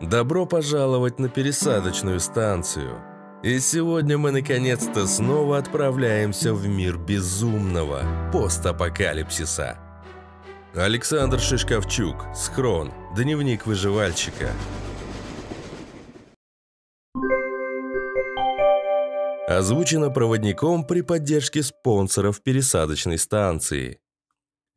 Добро пожаловать на пересадочную станцию. И сегодня мы наконец-то снова отправляемся в мир безумного постапокалипсиса. Александр Шишковчук, Схрон, дневник выживальщика. Озвучено проводником при поддержке спонсоров пересадочной станции.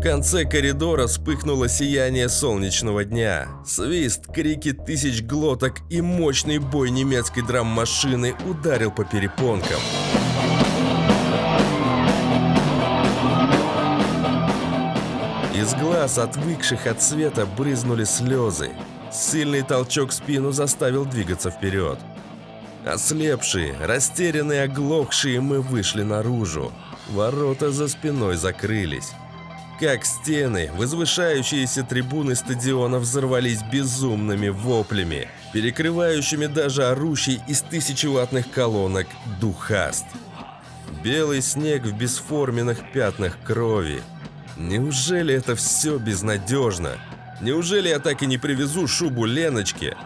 В конце коридора вспыхнуло сияние солнечного дня. Свист, крики тысяч глоток и мощный бой немецкой драм-машины ударил по перепонкам. Из глаз, отвыкших от света, брызнули слезы. Сильный толчок в спину заставил двигаться вперед. Ослепшие, растерянные, оглохшие мы вышли наружу. Ворота за спиной закрылись как стены, возвышающиеся трибуны стадиона взорвались безумными воплями, перекрывающими даже орущий из тысячеватных колонок духаст. Белый снег в бесформенных пятнах крови. Неужели это все безнадежно? Неужели я так и не привезу шубу Леночке?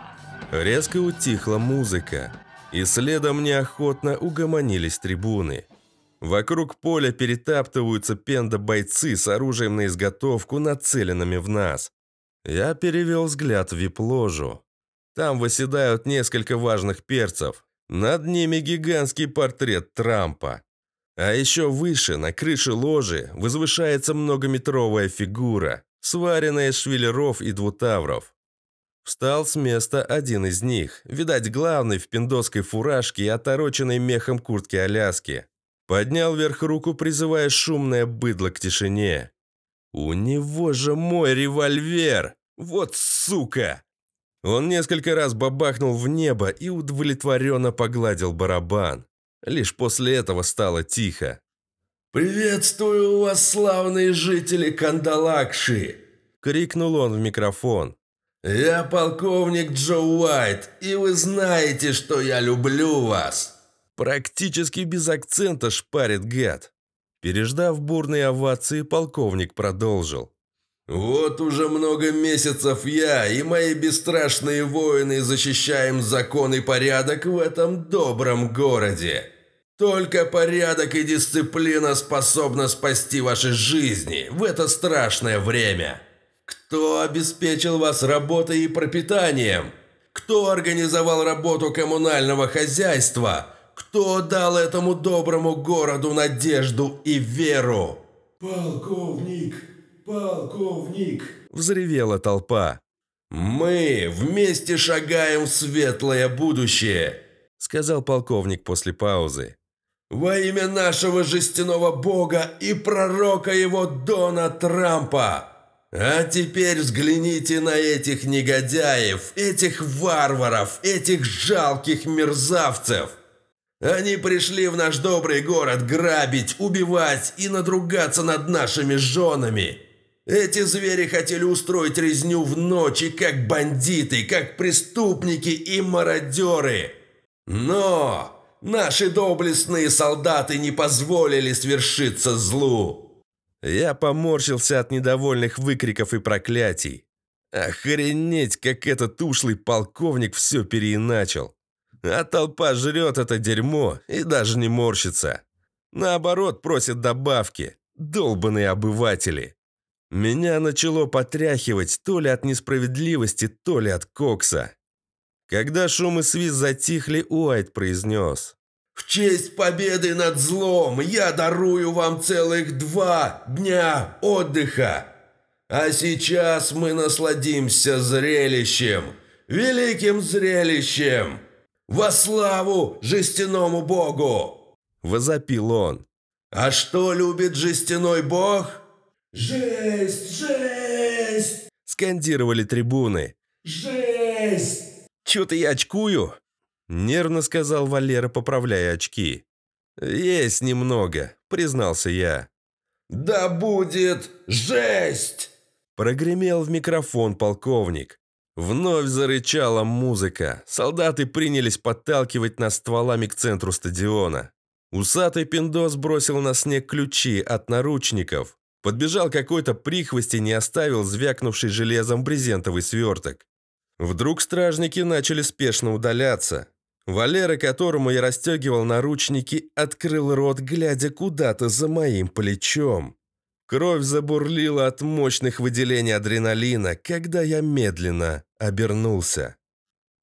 Резко утихла музыка, и следом неохотно угомонились трибуны. Вокруг поля перетаптываются пенда-бойцы с оружием на изготовку, нацеленными в нас. Я перевел взгляд в вип-ложу. Там выседают несколько важных перцев. Над ними гигантский портрет Трампа. А еще выше, на крыше ложи, возвышается многометровая фигура, сваренная из швеллеров и двутавров. Встал с места один из них, видать, главный в пиндосской фуражке и отороченной мехом куртки Аляски. Поднял вверх руку, призывая шумное быдло к тишине. «У него же мой револьвер! Вот сука!» Он несколько раз бабахнул в небо и удовлетворенно погладил барабан. Лишь после этого стало тихо. «Приветствую вас, славные жители Кандалакши!» – крикнул он в микрофон. «Я полковник Джо Уайт, и вы знаете, что я люблю вас!» Практически без акцента шпарит гад. Переждав бурные овации, полковник продолжил. «Вот уже много месяцев я и мои бесстрашные воины защищаем закон и порядок в этом добром городе. Только порядок и дисциплина способны спасти ваши жизни в это страшное время. Кто обеспечил вас работой и пропитанием? Кто организовал работу коммунального хозяйства?» Кто дал этому доброму городу надежду и веру?» «Полковник! Полковник!» – взревела толпа. «Мы вместе шагаем в светлое будущее!» – сказал полковник после паузы. «Во имя нашего жестяного бога и пророка его Дона Трампа! А теперь взгляните на этих негодяев, этих варваров, этих жалких мерзавцев!» Они пришли в наш добрый город грабить, убивать и надругаться над нашими женами. Эти звери хотели устроить резню в ночи, как бандиты, как преступники и мародеры. Но наши доблестные солдаты не позволили свершиться злу. Я поморщился от недовольных выкриков и проклятий. Охренеть, как этот ушлый полковник все переиначил. А толпа жрет это дерьмо и даже не морщится. Наоборот, просит добавки. Долбанные обыватели. Меня начало потряхивать то ли от несправедливости, то ли от кокса. Когда шум и свист затихли, Уайт произнес. «В честь победы над злом я дарую вам целых два дня отдыха. А сейчас мы насладимся зрелищем, великим зрелищем». «Во славу жестяному богу!» – возопил он. «А что любит жестяной бог?» «Жесть! Жесть!» – скандировали трибуны. «Жесть!» «Чё-то я очкую!» – нервно сказал Валера, поправляя очки. «Есть немного», – признался я. «Да будет жесть!» – прогремел в микрофон полковник. Вновь зарычала музыка. Солдаты принялись подталкивать нас стволами к центру стадиона. Усатый пиндос бросил на снег ключи от наручников. Подбежал какой-то прихвост и не оставил звякнувший железом брезентовый сверток. Вдруг стражники начали спешно удаляться. Валера, которому я расстегивал наручники, открыл рот, глядя куда-то за моим плечом. Кровь забурлила от мощных выделений адреналина, когда я медленно обернулся.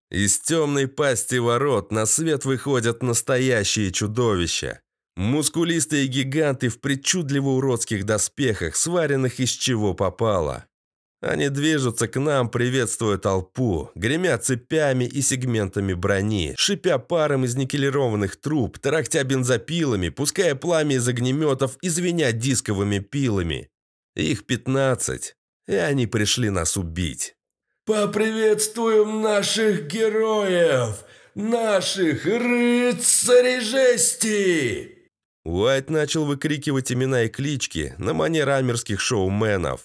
Из темной пасти ворот на свет выходят настоящие чудовища. Мускулистые гиганты в причудливо уродских доспехах, сваренных из чего попало. Они движутся к нам, приветствуя толпу, гремя цепями и сегментами брони, шипя паром из никелированных труб, тарахтя бензопилами, пуская пламя из огнеметов и звеня дисковыми пилами. Их 15, и они пришли нас убить. «Поприветствуем наших героев! Наших рыцарей жести!» Уайт начал выкрикивать имена и клички на манер амерских шоуменов.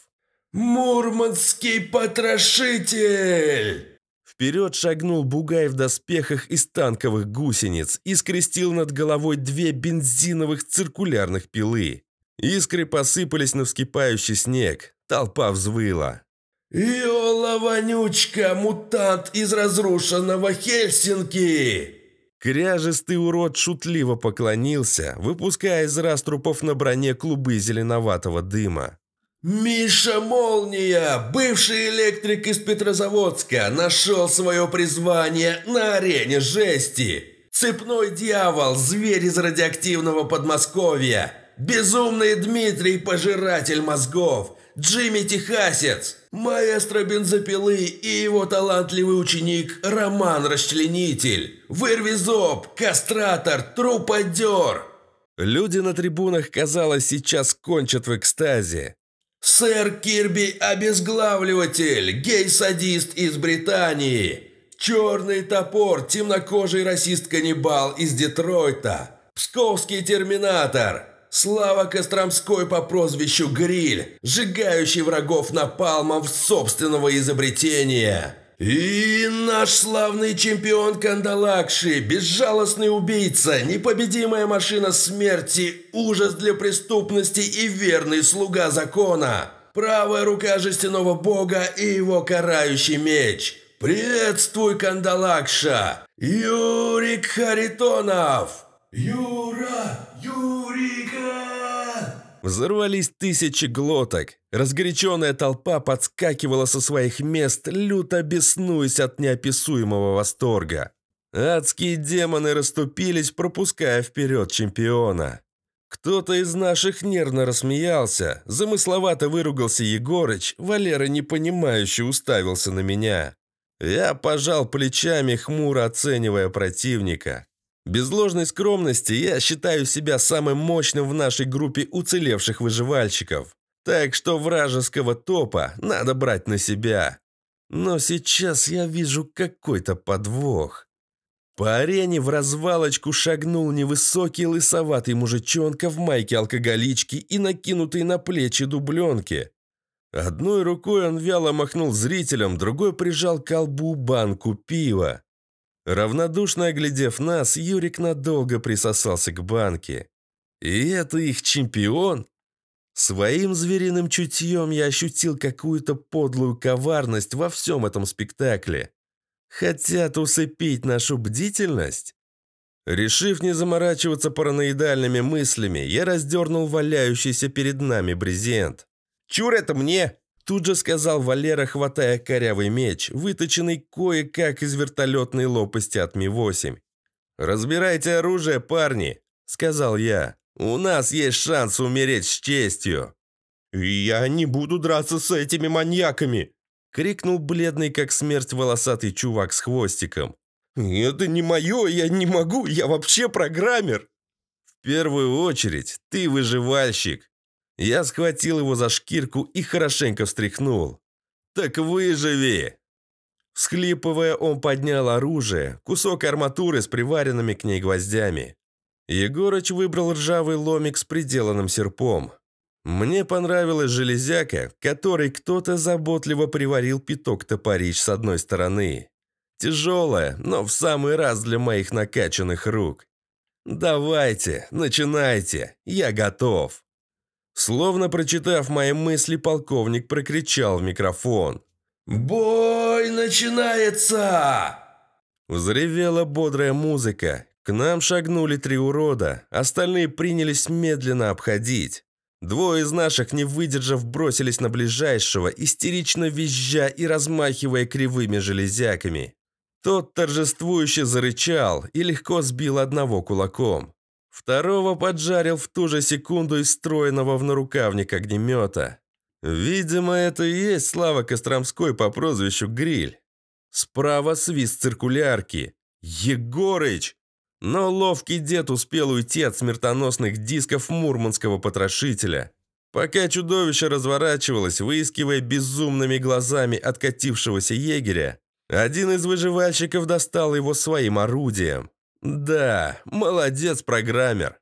«Мурманский потрошитель!» Вперед шагнул Бугай в доспехах из танковых гусениц и скрестил над головой две бензиновых циркулярных пилы. Искры посыпались на вскипающий снег. Толпа взвыла. «Йола, вонючка, мутант из разрушенного Хельсинки!» Кряжистый урод шутливо поклонился, выпуская из раструпов на броне клубы зеленоватого дыма. «Миша Молния, бывший электрик из Петрозаводска, нашел свое призвание на арене жести. Цепной дьявол, зверь из радиоактивного Подмосковья. Безумный Дмитрий, пожиратель мозгов. Джимми Техасец, маэстро бензопилы и его талантливый ученик Роман Расчленитель. Вырвизоб, кастратор, труподер». Люди на трибунах, казалось, сейчас кончат в экстазе. «Сэр Кирби – обезглавливатель, гей-садист из Британии, черный топор, темнокожий расист-каннибал из Детройта, псковский терминатор, Слава Костромской по прозвищу Гриль, сжигающий врагов напалмом собственного изобретения». «И наш славный чемпион Кандалакши, безжалостный убийца, непобедимая машина смерти, ужас для преступности и верный слуга закона, правая рука жестяного бога и его карающий меч. Приветствуй, Кандалакша! Юрик Харитонов!» «Юра! Юрика!» Взорвались тысячи глоток. Разгоряченная толпа подскакивала со своих мест, люто беснуясь от неописуемого восторга. Адские демоны расступились, пропуская вперед чемпиона. Кто-то из наших нервно рассмеялся, замысловато выругался Егорыч, Валера непонимающе уставился на меня. Я пожал плечами, хмуро оценивая противника. Без ложной скромности я считаю себя самым мощным в нашей группе уцелевших выживальщиков. Так что вражеского топа надо брать на себя. Но сейчас я вижу какой-то подвох. По арене в развалочку шагнул невысокий лысоватый мужичонка в майке алкоголички и накинутый на плечи дубленки. Одной рукой он вяло махнул зрителям, другой прижал к колбу банку пива. Равнодушно оглядев нас, Юрик надолго присосался к банке. «И это их чемпион?» Своим звериным чутьем я ощутил какую-то подлую коварность во всем этом спектакле. Хотят усыпить нашу бдительность? Решив не заморачиваться параноидальными мыслями, я раздернул валяющийся перед нами брезент. «Чур это мне!» Тут же сказал Валера, хватая корявый меч, выточенный кое-как из вертолетной лопасти от Ми-8. «Разбирайте оружие, парни!» – сказал я. «У нас есть шанс умереть с честью!» «Я не буду драться с этими маньяками!» – крикнул бледный, как смерть, волосатый чувак с хвостиком. «Это не мое, я не могу, я вообще программер!» «В первую очередь, ты выживальщик!» Я схватил его за шкирку и хорошенько встряхнул. «Так выживи!» Схлипывая, он поднял оружие, кусок арматуры с приваренными к ней гвоздями. Егорыч выбрал ржавый ломик с приделанным серпом. Мне понравилась железяка, которой кто-то заботливо приварил пяток топорищ с одной стороны. Тяжелая, но в самый раз для моих накачанных рук. «Давайте, начинайте, я готов!» Словно прочитав мои мысли, полковник прокричал в микрофон. «Бой начинается!» Взревела бодрая музыка. К нам шагнули три урода, остальные принялись медленно обходить. Двое из наших, не выдержав, бросились на ближайшего, истерично визжа и размахивая кривыми железяками. Тот торжествующе зарычал и легко сбил одного кулаком. Второго поджарил в ту же секунду из стройного в нарукавник огнемета. Видимо, это и есть Слава Костромской по прозвищу Гриль. Справа свист циркулярки. Егорыч! Но ловкий дед успел уйти от смертоносных дисков мурманского потрошителя. Пока чудовище разворачивалось, выискивая безумными глазами откатившегося егеря, один из выживальщиков достал его своим орудием. Да, молодец, программер.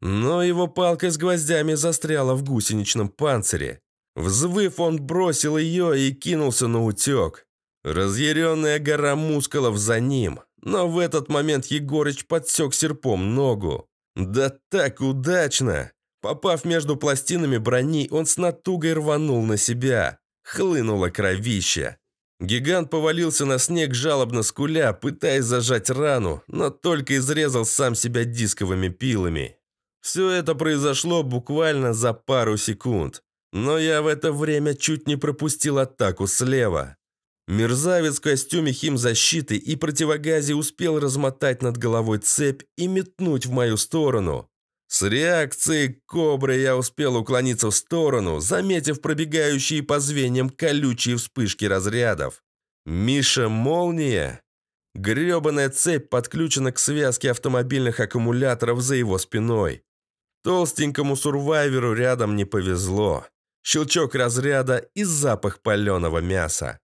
Но его палка с гвоздями застряла в гусеничном панцире. Взвыв, он бросил ее и кинулся на утек. Разъяренная гора мускулов за ним. Но в этот момент Егорыч подсек серпом ногу. Да так удачно! Попав между пластинами брони, он с натугой рванул на себя. Хлынуло кровище. Гигант повалился на снег, жалобно скуля, пытаясь зажать рану, но только изрезал сам себя дисковыми пилами. Все это произошло буквально за пару секунд. Но я в это время чуть не пропустил атаку слева. Мерзавец в костюме химзащиты и противогазе успел размотать над головой цепь и метнуть в мою сторону. С реакции кобры я успел уклониться в сторону, заметив пробегающие по звеньям колючие вспышки разрядов. «Миша Молния?» Гребаная цепь подключена к связке автомобильных аккумуляторов за его спиной. Толстенькому сурвайверу рядом не повезло. Щелчок разряда и запах паленого мяса.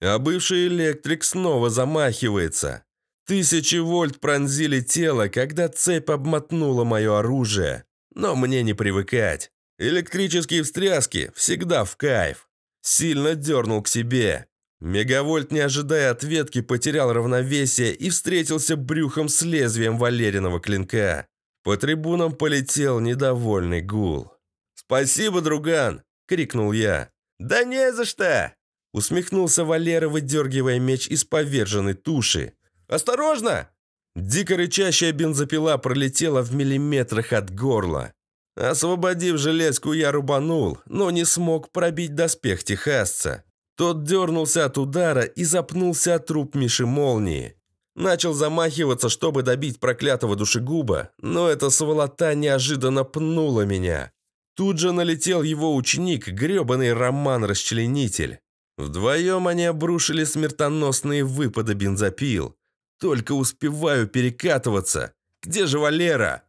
А бывший электрик снова замахивается. Тысячи вольт пронзили тело, когда цепь обмотнула мое оружие. Но мне не привыкать. Электрические встряски всегда в кайф. Сильно дернул к себе. Мегавольт, не ожидая ответки, потерял равновесие и встретился брюхом с лезвием валериного клинка. По трибунам полетел недовольный гул. «Спасибо, друган!» – крикнул я. «Да не за что!» – усмехнулся Валера, выдергивая меч из поверженной туши. «Осторожно!» Дико рычащая бензопила пролетела в миллиметрах от горла. Освободив железку, я рубанул, но не смог пробить доспех техасца. Тот дернулся от удара и запнулся от труп Миши молнии. Начал замахиваться, чтобы добить проклятого душегуба, но эта сволота неожиданно пнула меня. Тут же налетел его ученик, гребаный Роман-расчленитель. Вдвоем они обрушили смертоносные выпады бензопил. Только успеваю перекатываться. Где же Валера?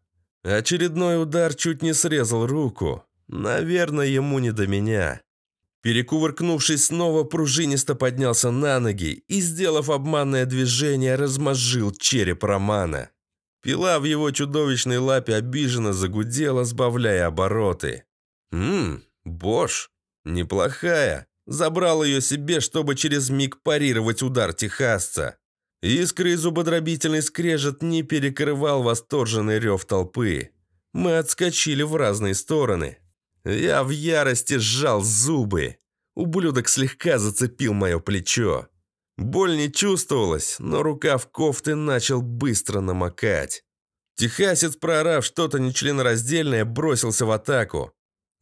Очередной удар чуть не срезал руку. Наверное, ему не до меня. Перекувыркнувшись снова, пружинисто поднялся на ноги и, сделав обманное движение, размозжил череп Романа. Пила в его чудовищной лапе обиженно загудела, сбавляя обороты. «Ммм, Бош, неплохая. Забрал ее себе, чтобы через миг парировать удар техасца. Искры и зубодробительный скрежет не перекрывал восторженный рев толпы. Мы отскочили в разные стороны. Я в ярости сжал зубы. Ублюдок слегка зацепил мое плечо. Боль не чувствовалась, но рукав кофты начал быстро намокать. Техасец, проорав что-то нечленораздельное, бросился в атаку.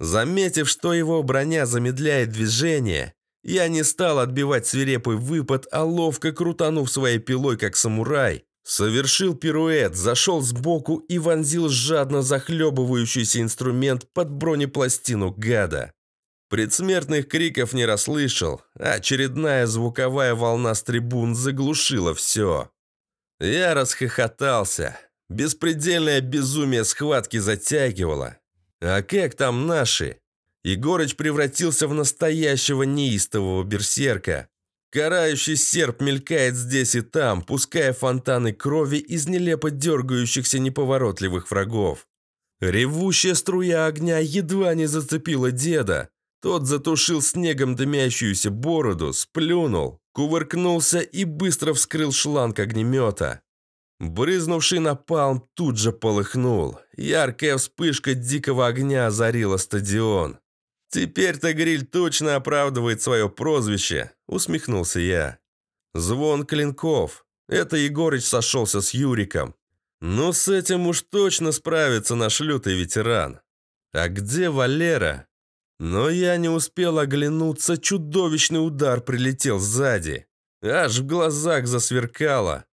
Заметив, что его броня замедляет движение, я не стал отбивать свирепый выпад, а ловко крутанув своей пилой, как самурай, совершил пируэт, зашел сбоку и вонзил жадно захлебывающийся инструмент под бронепластину гада. Предсмертных криков не расслышал, а очередная звуковая волна с трибун заглушила все. Я расхохотался. Беспредельное безумие схватки затягивало. А как там наши? Егорыч превратился в настоящего неистового берсерка. Карающий серп мелькает здесь и там, пуская фонтаны крови из нелепо дергающихся неповоротливых врагов. Ревущая струя огня едва не зацепила деда. Тот затушил снегом дымящуюся бороду, сплюнул, кувыркнулся и быстро вскрыл шланг огнемета. Брызнувший напалм тут же полыхнул. Яркая вспышка дикого огня озарила стадион. «Теперь-то Гриль точно оправдывает свое прозвище», – усмехнулся я. «Звон клинков. Это Егорыч сошелся с Юриком. Ну, с этим уж точно справится наш лютый ветеран. А где Валера?» Но я не успел оглянуться, чудовищный удар прилетел сзади. Аж в глазах засверкало.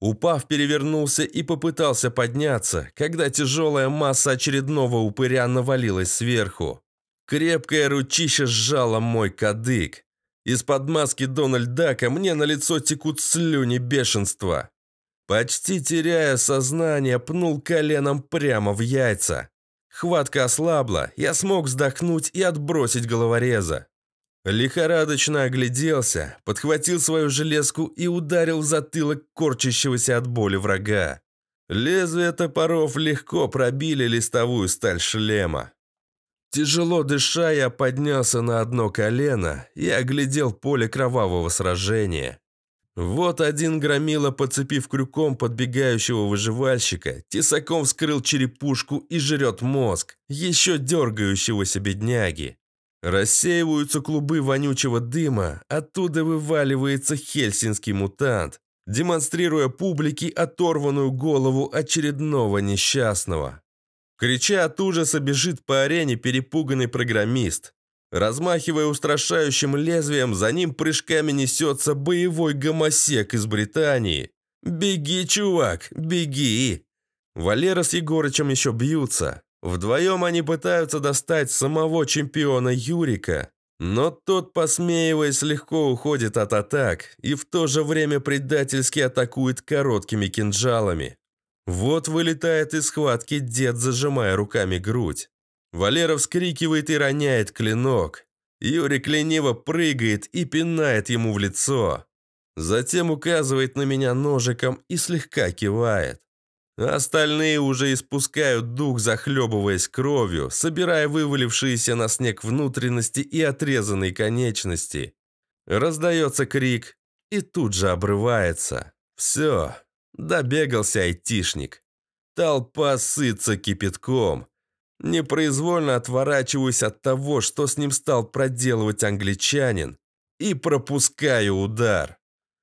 Упав, перевернулся и попытался подняться, когда тяжелая масса очередного упыря навалилась сверху. Крепкое ручище сжало мой кадык. Из-под маски Дональд Дака мне на лицо текут слюни бешенства. Почти теряя сознание, пнул коленом прямо в яйца. Хватка ослабла, я смог вздохнуть и отбросить головореза. Лихорадочно огляделся, подхватил свою железку и ударил в затылок корчащегося от боли врага. Лезвия топоров легко пробили листовую сталь шлема. Тяжело дыша, я поднялся на одно колено и оглядел поле кровавого сражения. Вот один громила, подцепив крюком подбегающего выживальщика, тесаком вскрыл черепушку и жрет мозг, еще дергающегося бедняги. Рассеиваются клубы вонючего дыма, оттуда вываливается хельсинский мутант, демонстрируя публике оторванную голову очередного несчастного. Крича от ужаса бежит по арене перепуганный программист. Размахивая устрашающим лезвием, за ним прыжками несется боевой гомосек из Британии. «Беги, чувак, беги!» Валера с Егорычем еще бьются. Вдвоем они пытаются достать самого чемпиона Юрика, но тот, посмеиваясь, легко уходит от атак и в то же время предательски атакует короткими кинжалами. Вот вылетает из схватки дед, зажимая руками грудь. Валера вскрикивает и роняет клинок. Юрик лениво прыгает и пинает ему в лицо. Затем указывает на меня ножиком и слегка кивает. Остальные уже испускают дух, захлебываясь кровью, собирая вывалившиеся на снег внутренности и отрезанные конечности. Раздается крик и тут же обрывается. Все, Добегался айтишник. Толпа сытся кипятком. Непроизвольно отворачиваюсь от того, что с ним стал проделывать англичанин, и пропускаю удар.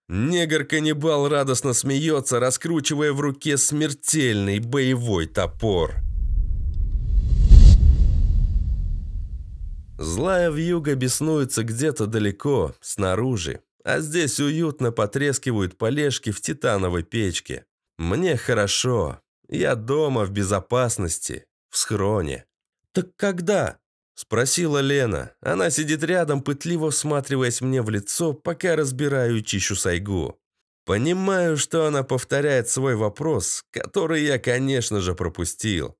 Негр-каннибал радостно смеется, раскручивая в руке смертельный боевой топор. Злая вьюга беснуется где-то далеко, снаружи, а здесь уютно потрескивают полежки в титановой печке. Мне хорошо. Я дома, в безопасности, в схроне. «Так когда?» – спросила Лена. Она сидит рядом, пытливо всматриваясь мне в лицо, пока разбираю и чищу сайгу. Понимаю, что она повторяет свой вопрос, который я, конечно же, пропустил.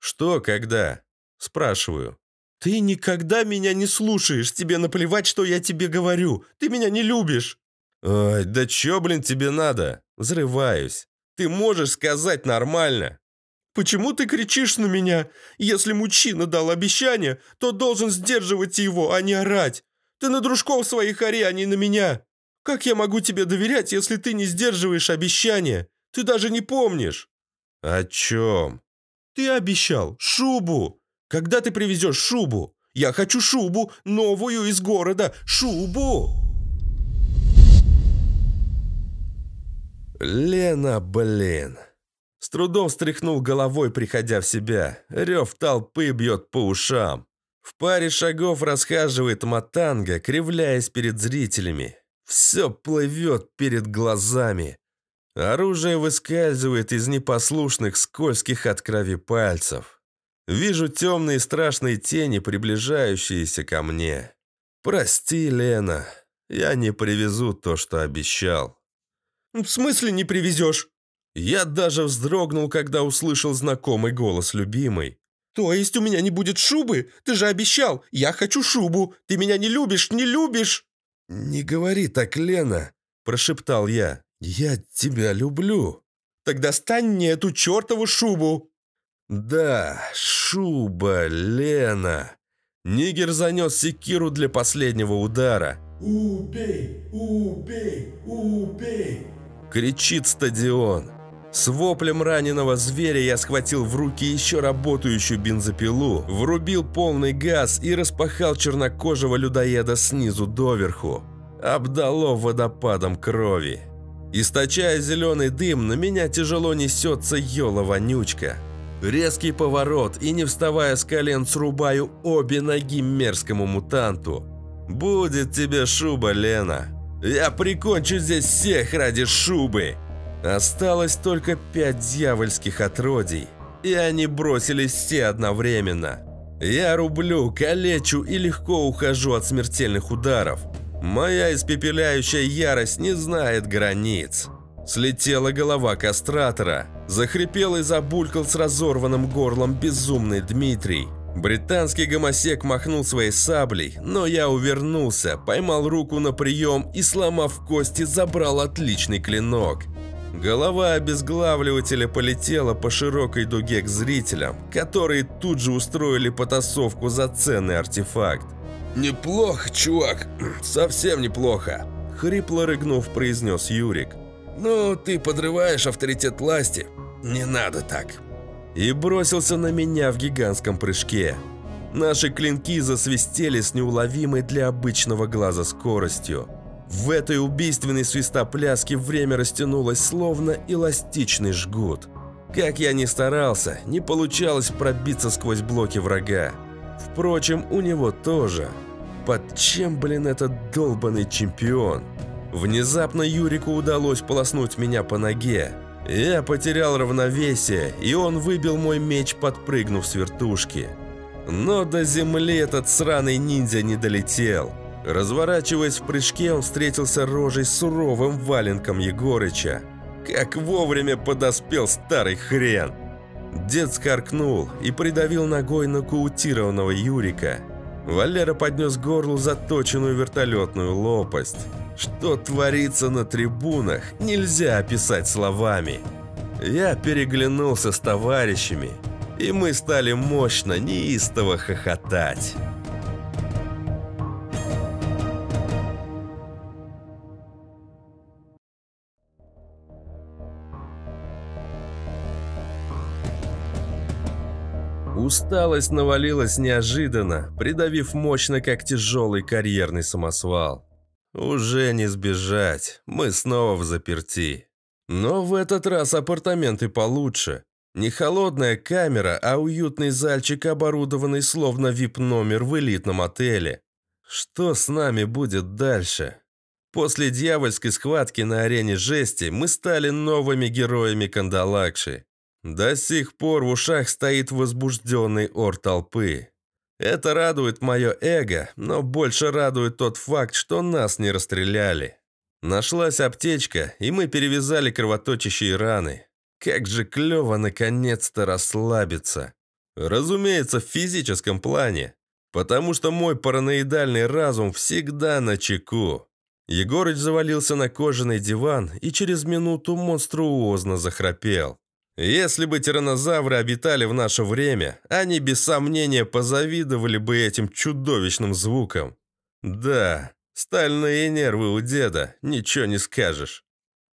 «Что когда?» – спрашиваю. «Ты никогда меня не слушаешь, тебе наплевать, что я тебе говорю, ты меня не любишь!» «Ой, да чё, блин, тебе надо?» Взрываюсь. «Ты можешь сказать нормально!» «Почему ты кричишь на меня? Если мужчина дал обещание, то должен сдерживать его, а не орать. Ты на дружков своих ори, а не на меня. Как я могу тебе доверять, если ты не сдерживаешь обещание? Ты даже не помнишь». «О чем?» «Ты обещал шубу. Когда ты привезешь шубу? Я хочу шубу, новую из города, шубу!» «Лена, блин!» С трудом встряхнул головой, приходя в себя. Рев толпы бьет по ушам. В паре шагов расхаживает Матанга, кривляясь перед зрителями. Все плывет перед глазами. Оружие выскальзывает из непослушных, скользких от крови пальцев. Вижу темные страшные тени, приближающиеся ко мне. «Прости, Лена, я не привезу то, что обещал». «В смысле не привезешь?» Я даже вздрогнул, когда услышал знакомый голос любимой. «То есть у меня не будет шубы? Ты же обещал! Я хочу шубу! Ты меня не любишь, не любишь!» «Не говори так, Лена!» – прошептал я. «Я тебя люблю!» «Тогда стань мне эту чертову шубу!» Да, шуба, Лена. Нигер занес секиру для последнего удара. «Убей! Убей! Убей!» Кричит стадион. С воплем раненого зверя я схватил в руки еще работающую бензопилу, врубил полный газ и распахал чернокожего людоеда снизу доверху. Обдало водопадом крови. Источая зеленый дым, на меня тяжело несется ёла-вонючка. Резкий поворот, и не вставая с колен, срубаю обе ноги мерзкому мутанту. «Будет тебе шуба, Лена! Я прикончу здесь всех ради шубы!» Осталось только пять дьявольских отродий, и они бросились все одновременно. Я рублю, калечу и легко ухожу от смертельных ударов. Моя испепеляющая ярость не знает границ. Слетела голова кастратора. Захрипел и забулькал с разорванным горлом безумный Дмитрий. Британский гомосек махнул своей саблей, но я увернулся, поймал руку на прием и, сломав кости, забрал отличный клинок. Голова обезглавливателя полетела по широкой дуге к зрителям, которые тут же устроили потасовку за ценный артефакт. «Неплохо, чувак, совсем неплохо», — хрипло рыгнув, произнес Юрик. «Ну, ты подрываешь авторитет власти. Не надо так». И бросился на меня в гигантском прыжке. Наши клинки засвистели с неуловимой для обычного глаза скоростью. В этой убийственной свистопляске время растянулось словно эластичный жгут. Как я ни старался, не получалось пробиться сквозь блоки врага. Впрочем, у него тоже. Под чем, блин, этот долбанный чемпион? Внезапно Юрику удалось полоснуть меня по ноге. Я потерял равновесие, и он выбил мой меч, подпрыгнув с вертушки. Но до земли этот сраный ниндзя не долетел. Разворачиваясь в прыжке, он встретился рожей с суровым валенком Егорыча. Как вовремя подоспел старый хрен! Дед скоркнул и придавил ногой нокаутированного Юрика. Валера поднес горлу заточенную вертолетную лопасть. Что творится на трибунах, нельзя описать словами. Я переглянулся с товарищами, и мы стали мощно, неистово хохотать. Усталость навалилась неожиданно, придавив мощно, как тяжелый карьерный самосвал. Уже не сбежать, мы снова в заперти. Но в этот раз апартаменты получше. Не холодная камера, а уютный зальчик, оборудованный словно вип-номер в элитном отеле. Что с нами будет дальше? После дьявольской схватки на арене жести мы стали новыми героями Кандалакши. До сих пор в ушах стоит возбужденный ор толпы. Это радует мое эго, но больше радует тот факт, что нас не расстреляли. Нашлась аптечка, и мы перевязали кровоточащие раны. Как же клево наконец-то расслабиться. Разумеется, в физическом плане. Потому что мой параноидальный разум всегда на чеку. Егорыч завалился на кожаный диван и через минуту монструозно захрапел. Если бы тираннозавры обитали в наше время, они без сомнения позавидовали бы этим чудовищным звукам. Да, стальные нервы у деда, ничего не скажешь.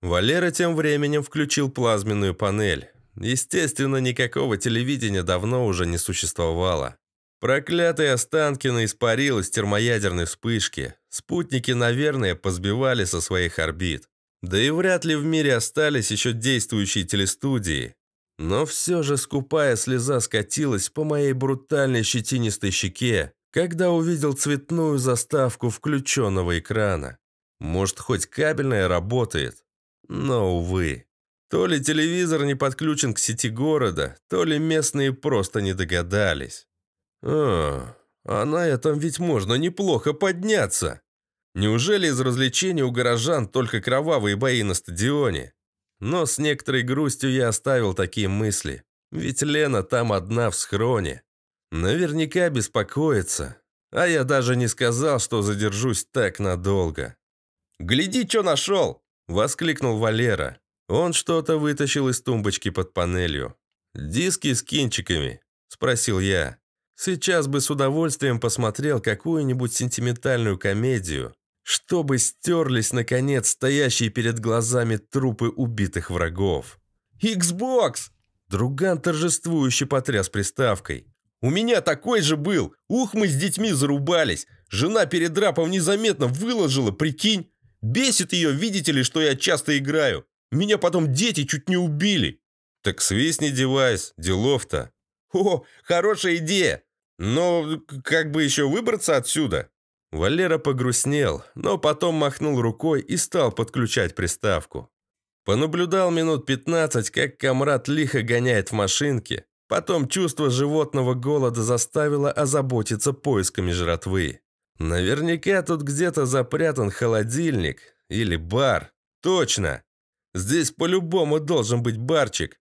Валера тем временем включил плазменную панель. Естественно, никакого телевидения давно уже не существовало. Проклятые Останкино испарилось термоядерной вспышки. Спутники, наверное, позбивали со своих орбит. Да и вряд ли в мире остались еще действующие телестудии. Но все же скупая слеза скатилась по моей брутальной щетинистой щеке, когда увидел цветную заставку включенного экрана. Может, хоть кабельная работает? Но, увы. То ли телевизор не подключен к сети города, то ли местные просто не догадались. «А, а на этом ведь можно неплохо подняться!» Неужели из развлечений у горожан только кровавые бои на стадионе? Но с некоторой грустью я оставил такие мысли. Ведь Лена там одна в схроне. Наверняка беспокоится. А я даже не сказал, что задержусь так надолго. «Гляди, что нашел!» – воскликнул Валера. Он что-то вытащил из тумбочки под панелью. «Диски с кинчиками?» – спросил я. «Сейчас бы с удовольствием посмотрел какую-нибудь сентиментальную комедию, чтобы стерлись, наконец, стоящие перед глазами трупы убитых врагов. «Xbox!» Друган торжествующе потряс приставкой. «У меня такой же был! Ух, мы с детьми зарубались! Жена перед драпом незаметно выложила, прикинь! Бесит ее, видите ли, что я часто играю! Меня потом дети чуть не убили!» «Так свистни девайс, делов-то!» «О, хорошая идея! Но как бы еще выбраться отсюда?» Валера погрустнел, но потом махнул рукой и стал подключать приставку. Понаблюдал минут 15, как комрад лихо гоняет в машинке, потом чувство животного голода заставило озаботиться поисками жратвы. Наверняка тут где-то запрятан холодильник или бар. Точно! Здесь по-любому должен быть барчик.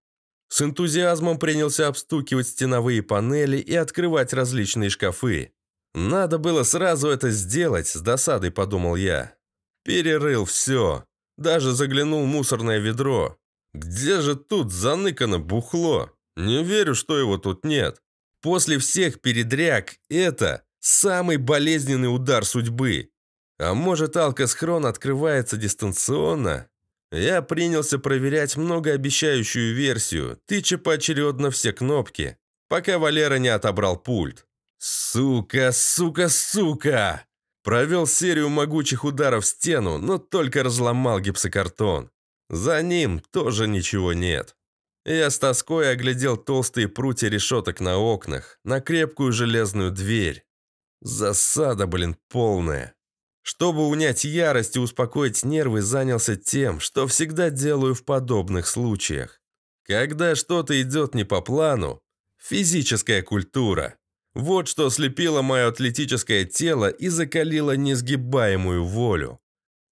С энтузиазмом принялся обстукивать стеновые панели и открывать различные шкафы. «Надо было сразу это сделать», — с досадой подумал я. Перерыл все. Даже заглянул в мусорное ведро. Где же тут заныкано бухло? Не верю, что его тут нет. После всех передряг это самый болезненный удар судьбы. А может, алкосхрон открывается дистанционно? Я принялся проверять многообещающую версию, тыча поочередно все кнопки, пока Валера не отобрал пульт. «Сука, сука, сука!» Провел серию могучих ударов в стену, но только разломал гипсокартон. За ним тоже ничего нет. Я с тоской оглядел толстые прутья решеток на окнах, на крепкую железную дверь. Засада, блин, полная. Чтобы унять ярость и успокоить нервы, занялся тем, что всегда делаю в подобных случаях. Когда что-то идет не по плану, физическая культура. Вот что ослепило мое атлетическое тело и закалило несгибаемую волю.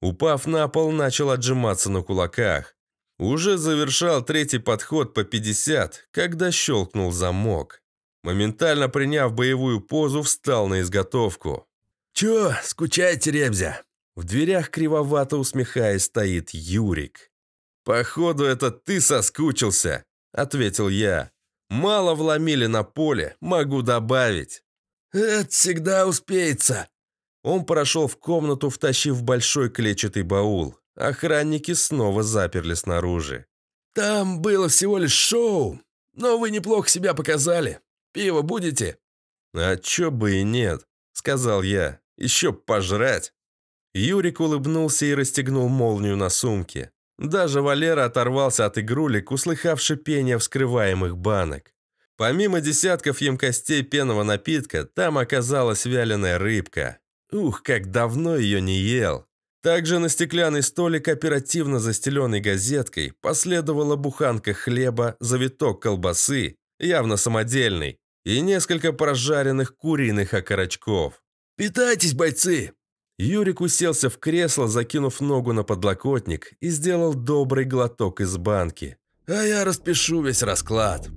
Упав на пол, начал отжиматься на кулаках. Уже завершал третий подход по 50, когда щелкнул замок. Моментально приняв боевую позу, встал на изготовку. «Чё, скучаете, Ребзя?» В дверях кривовато усмехаясь стоит Юрик. «Походу, это ты соскучился», — ответил я. Мало вломили на поле, могу добавить. Это всегда успеется. Он прошел в комнату, втащив большой клетчатый баул. Охранники снова заперли снаружи. Там было всего лишь шоу, но вы неплохо себя показали. Пиво будете? А чё бы и нет, сказал я. Еще пожрать. Юрик улыбнулся и расстегнул молнию на сумке. Даже Валера оторвался от игрулек, услыхав шипение вскрываемых банок. Помимо десятков емкостей пенного напитка, там оказалась вяленая рыбка. Ух, как давно ее не ел. Также на стеклянный столик, оперативно застеленный газеткой, последовала буханка хлеба, завиток колбасы, явно самодельный, и несколько прожаренных куриных окорочков. «Питайтесь, бойцы! Юрик уселся в кресло, закинув ногу на подлокотник и сделал добрый глоток из банки. «А я распишу весь расклад».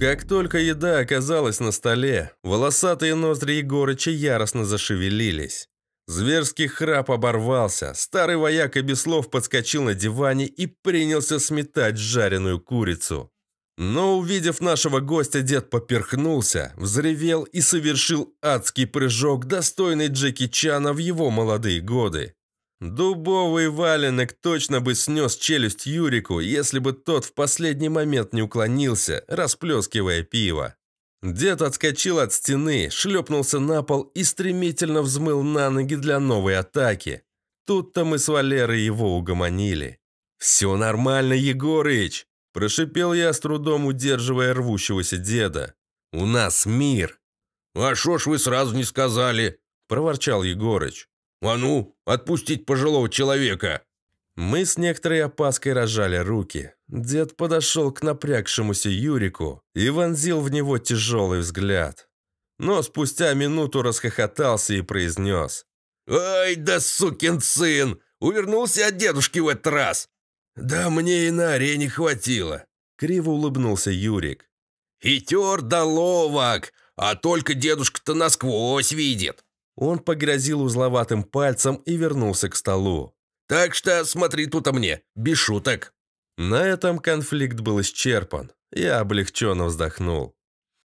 Как только еда оказалась на столе, волосатые ноздри Егорыча яростно зашевелились. Зверский храп оборвался, старый вояка без слов подскочил на диване и принялся сметать жареную курицу. Но, увидев нашего гостя, дед поперхнулся, взревел и совершил адский прыжок, достойный Джеки Чана в его молодые годы. Дубовый валенок точно бы снес челюсть Юрику, если бы тот в последний момент не уклонился, расплескивая пиво. Дед отскочил от стены, шлепнулся на пол и стремительно взмыл на ноги для новой атаки. Тут-то мы с Валерой его угомонили. «Все нормально, Егорыч!» Прошипел я с трудом, удерживая рвущегося деда. «У нас мир!» «А шо ж вы сразу не сказали?» – проворчал Егорыч. «А ну, отпустить пожилого человека!» Мы с некоторой опаской разжали руки. Дед подошел к напрягшемуся Юрику и вонзил в него тяжелый взгляд. Но спустя минуту расхохотался и произнес. «Ай да сукин сын! Увернулся от дедушки в этот раз! «Да мне и на арене хватило», — криво улыбнулся Юрик. «И тер до ловок, а только дедушка-то насквозь видит». Он погрозил узловатым пальцем и вернулся к столу. «Так что смотри тут о мне, без шуток». На этом конфликт был исчерпан. Я облегченно вздохнул.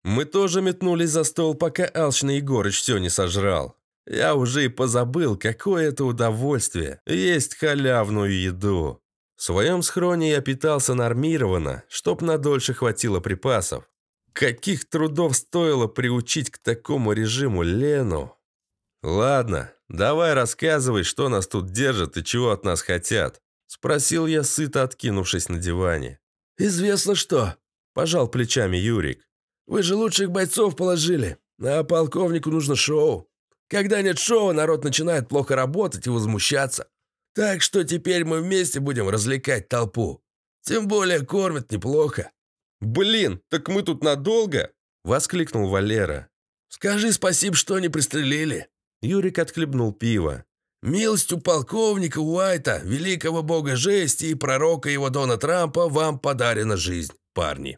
Мы тоже метнулись за стол, пока алчный Егорыч все не сожрал. Я уже и позабыл, какое это удовольствие – есть халявную еду. В своем схроне я питался нормированно, чтоб надольше хватило припасов. Каких трудов стоило приучить к такому режиму Лену? Ладно, давай рассказывай, что нас тут держат и чего от нас хотят. Спросил я, сыто откинувшись на диване. «Известно что», – пожал плечами Юрик. «Вы же лучших бойцов положили, а полковнику нужно шоу. Когда нет шоу, народ начинает плохо работать и возмущаться. Так что теперь мы вместе будем развлекать толпу. Тем более кормят неплохо». «Блин, так мы тут надолго?» — воскликнул Валера. «Скажи спасибо, что не пристрелили». Юрик отхлебнул пиво. у полковника Уайта, великого бога жести и пророка его Дона Трампа вам подарена жизнь, парни».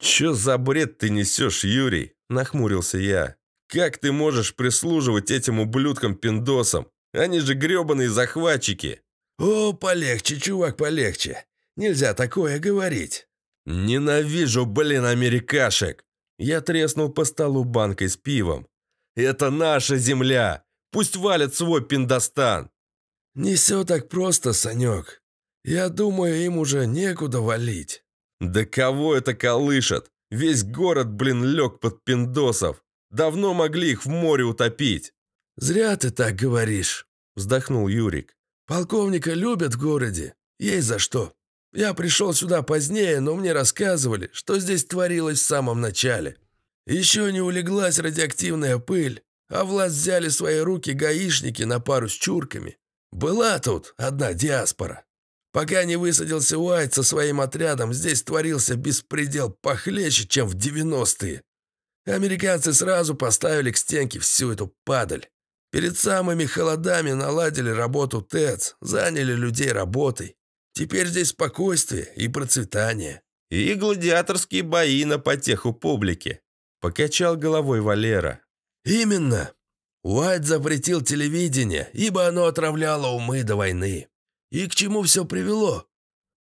«Чё за бред ты несёшь, Юрий?» – нахмурился я. «Как ты можешь прислуживать этим ублюдкам-пиндосам? Они же гребаные захватчики!» «О, полегче, чувак, полегче! Нельзя такое говорить!» «Ненавижу, блин, америкашек!» Я треснул по столу банкой с пивом. «Это наша земля! Пусть валят свой пиндостан!» «Не все так просто, Санек. Я думаю, им уже некуда валить». «Да кого это колышет? Весь город, блин, лег под пиндосов. Давно могли их в море утопить». «Зря ты так говоришь», — вздохнул Юрик. «Полковника любят в городе. Есть за что. Я пришел сюда позднее, но мне рассказывали, что здесь творилось в самом начале. Еще не улеглась радиоактивная пыль, а власть взяли в свои руки гаишники на пару с чурками. Была тут одна диаспора. Пока не высадился Уайт со своим отрядом, здесь творился беспредел похлеще, чем в 90-е. Американцы сразу поставили к стенке всю эту падаль. Перед самыми холодами наладили работу ТЭЦ, заняли людей работой. Теперь здесь спокойствие и процветание. И гладиаторские бои на потеху публики. Покачал головой Валера. Именно. Уайт запретил телевидение, ибо оно отравляло умы до войны. И к чему все привело?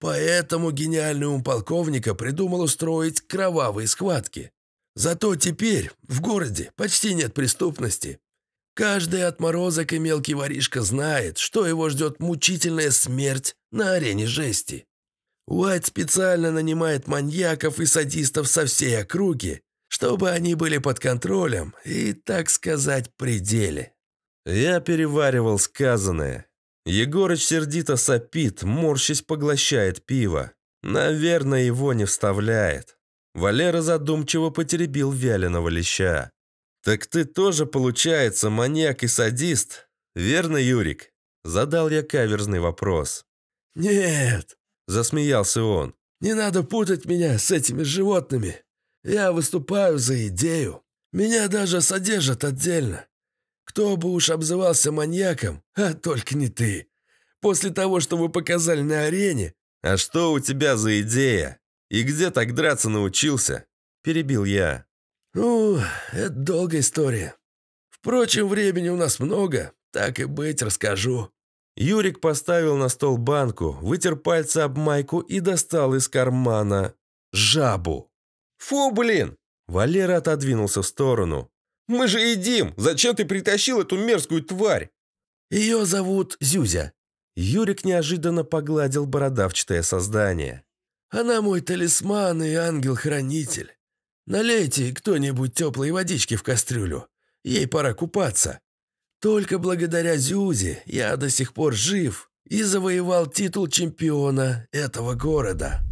Поэтому гениальный ум полковника придумал устроить кровавые схватки. Зато теперь в городе почти нет преступности, Каждый отморозок и мелкий воришка знает, что его ждет мучительная смерть на арене жести. Уайт специально нанимает маньяков и садистов со всей округи, чтобы они были под контролем и, так сказать, пределе. Я переваривал сказанное. Егорыч сердито сопит, морщись поглощает пиво. Наверное, его не вставляет. Валера задумчиво потеребил вяленого леща. «Так ты тоже, получается, маньяк и садист, верно, Юрик?» Задал я каверзный вопрос. «Нет!» – засмеялся он. «Не надо путать меня с этими животными. Я выступаю за идею. Меня даже содержат отдельно. Кто бы уж обзывался маньяком, а только не ты. После того, что вы показали на арене...» «А что у тебя за идея? И где так драться научился?» – перебил я. «Ну, это долгая история. Впрочем, времени у нас много, так и быть, расскажу». Юрик поставил на стол банку, вытер пальцы об майку и достал из кармана жабу. «Фу, блин!» Валера отодвинулся в сторону. «Мы же едим! Зачем ты притащил эту мерзкую тварь?» «Ее зовут Зюзя». Юрик неожиданно погладил бородавчатое создание. «Она мой талисман и ангел-хранитель. Налейте кто-нибудь теплой водички в кастрюлю. Ей пора купаться. Только благодаря Зюзе я до сих пор жив и завоевал титул чемпиона этого города.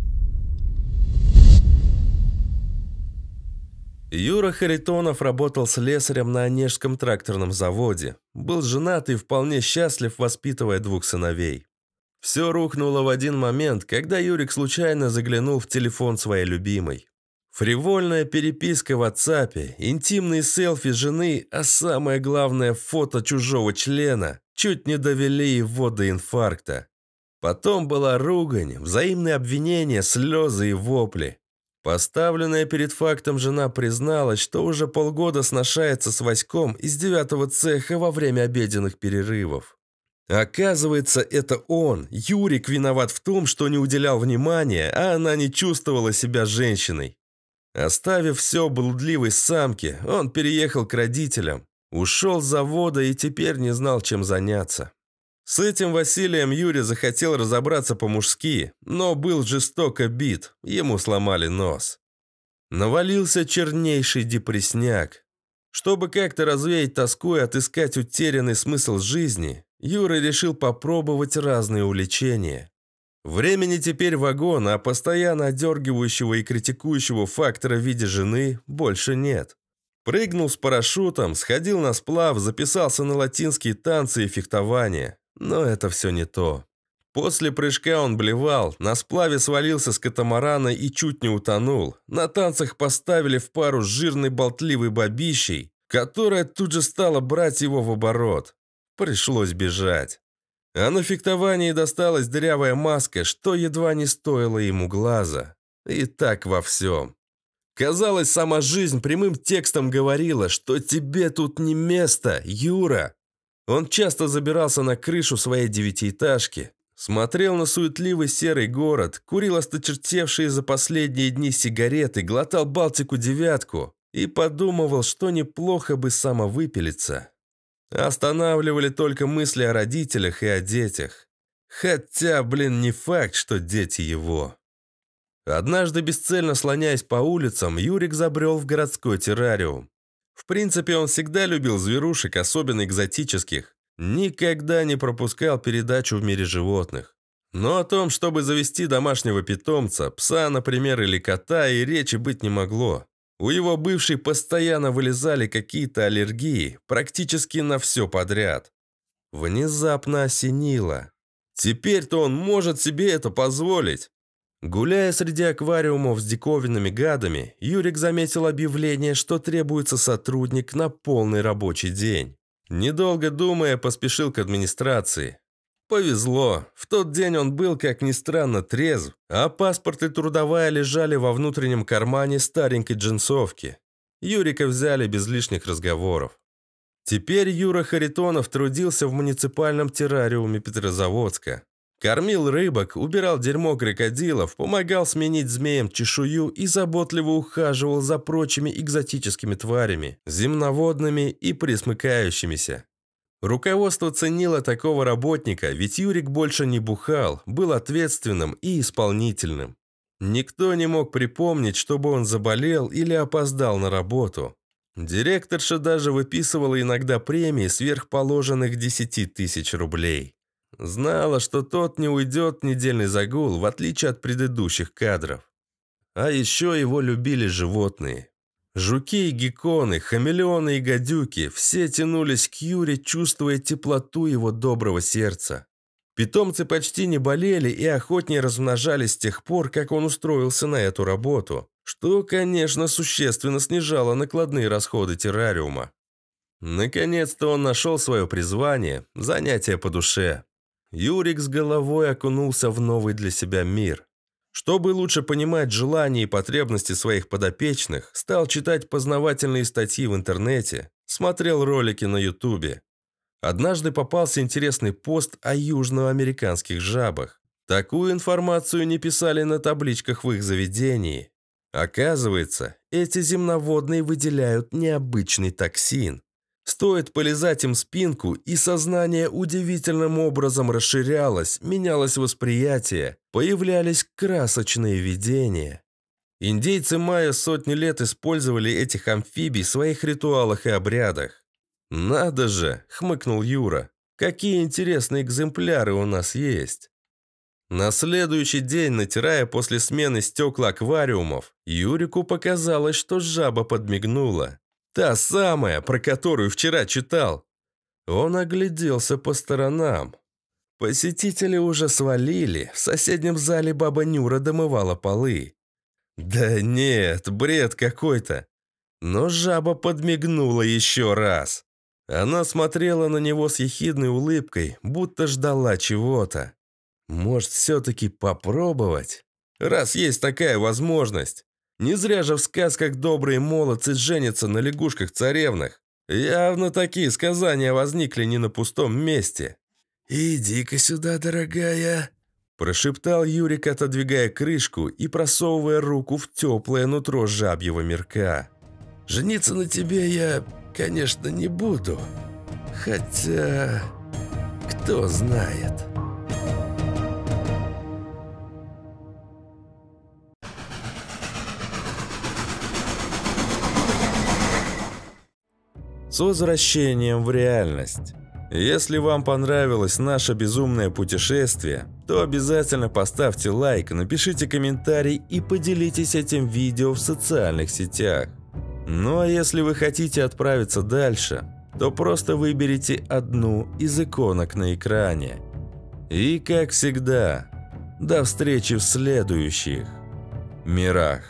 Юра Харитонов работал с лесарем на Онежском тракторном заводе. Был женат и вполне счастлив, воспитывая двух сыновей. Все рухнуло в один момент, когда Юрик случайно заглянул в телефон своей любимой. Фривольная переписка в WhatsApp, интимные селфи жены, а самое главное фото чужого члена чуть не довели его до инфаркта. Потом была ругань, взаимные обвинения, слезы и вопли. Поставленная перед фактом жена призналась, что уже полгода сношается с Васьком из девятого цеха во время обеденных перерывов. Оказывается, это он, Юрик, виноват в том, что не уделял внимания, а она не чувствовала себя женщиной. Оставив все блудливой самке, он переехал к родителям, ушел с завода и теперь не знал, чем заняться. С этим Василием Юрий захотел разобраться по-мужски, но был жестоко бит, ему сломали нос. Навалился чернейший депресняк. Чтобы как-то развеять тоску и отыскать утерянный смысл жизни, Юра решил попробовать разные увлечения. Времени теперь вагона, а постоянно одергивающего и критикующего фактора в виде жены больше нет. Прыгнул с парашютом, сходил на сплав, записался на латинские танцы и фехтование. Но это все не то. После прыжка он блевал, на сплаве свалился с катамарана и чуть не утонул. На танцах поставили в пару с жирной болтливой бабищей, которая тут же стала брать его в оборот. Пришлось бежать. А на фехтовании досталась дырявая маска, что едва не стоило ему глаза. И так во всем. Казалось, сама жизнь прямым текстом говорила, что тебе тут не место, Юра. Он часто забирался на крышу своей девятиэтажки, смотрел на суетливый серый город, курил осточертевшие за последние дни сигареты, глотал Балтику-девятку и подумывал, что неплохо бы самовыпилиться. Останавливали только мысли о родителях и о детях. Хотя, блин, не факт, что дети его. Однажды, бесцельно слоняясь по улицам, Юрик забрел в городской террариум. В принципе, он всегда любил зверушек, особенно экзотических. Никогда не пропускал передачу в мире животных. Но о том, чтобы завести домашнего питомца, пса, например, или кота, и речи быть не могло. У его бывшей постоянно вылезали какие-то аллергии практически на все подряд. Внезапно осенило. Теперь-то он может себе это позволить. Гуляя среди аквариумов с диковинными гадами, Юрик заметил объявление, что требуется сотрудник на полный рабочий день. Недолго думая, поспешил к администрации. Повезло. В тот день он был, как ни странно, трезв, а паспорт и трудовая лежали во внутреннем кармане старенькой джинсовки. Юрика взяли без лишних разговоров. Теперь Юра Харитонов трудился в муниципальном террариуме Петрозаводска. Кормил рыбок, убирал дерьмо крокодилов, помогал сменить змеям чешую и заботливо ухаживал за прочими экзотическими тварями, земноводными и присмыкающимися. Руководство ценило такого работника, ведь Юрик больше не бухал, был ответственным и исполнительным. Никто не мог припомнить, чтобы он заболел или опоздал на работу. Директорша даже выписывала иногда премии сверхположенных 10 тысяч рублей. Знала, что тот не уйдет в недельный загул, в отличие от предыдущих кадров. А еще его любили животные. Жуки и гекконы, хамелеоны и гадюки – все тянулись к Юре, чувствуя теплоту его доброго сердца. Питомцы почти не болели и охотнее размножались с тех пор, как он устроился на эту работу, что, конечно, существенно снижало накладные расходы террариума. Наконец-то он нашел свое призвание, занятие по душе. Юрик с головой окунулся в новый для себя мир – чтобы лучше понимать желания и потребности своих подопечных, стал читать познавательные статьи в интернете, смотрел ролики на ютубе. Однажды попался интересный пост о южноамериканских жабах. Такую информацию не писали на табличках в их заведении. Оказывается, эти земноводные выделяют необычный токсин, Стоит полезать им спинку, и сознание удивительным образом расширялось, менялось восприятие, появлялись красочные видения. Индейцы майя сотни лет использовали этих амфибий в своих ритуалах и обрядах. «Надо же!» – хмыкнул Юра. «Какие интересные экземпляры у нас есть!» На следующий день, натирая после смены стекла аквариумов, Юрику показалось, что жаба подмигнула. Та самая, про которую вчера читал. Он огляделся по сторонам. Посетители уже свалили, в соседнем зале баба Нюра домывала полы. Да нет, бред какой-то. Но жаба подмигнула еще раз. Она смотрела на него с ехидной улыбкой, будто ждала чего-то. Может, все-таки попробовать? Раз есть такая возможность. Не зря же в сказках добрые молодцы женятся на лягушках-царевнах. Явно такие сказания возникли не на пустом месте. «Иди-ка сюда, дорогая!» Прошептал Юрик, отодвигая крышку и просовывая руку в теплое нутро жабьего мирка. «Жениться на тебе я, конечно, не буду. Хотя... кто знает...» С возвращением в реальность. Если вам понравилось наше безумное путешествие, то обязательно поставьте лайк, напишите комментарий и поделитесь этим видео в социальных сетях. Ну а если вы хотите отправиться дальше, то просто выберите одну из иконок на экране. И как всегда, до встречи в следующих мирах.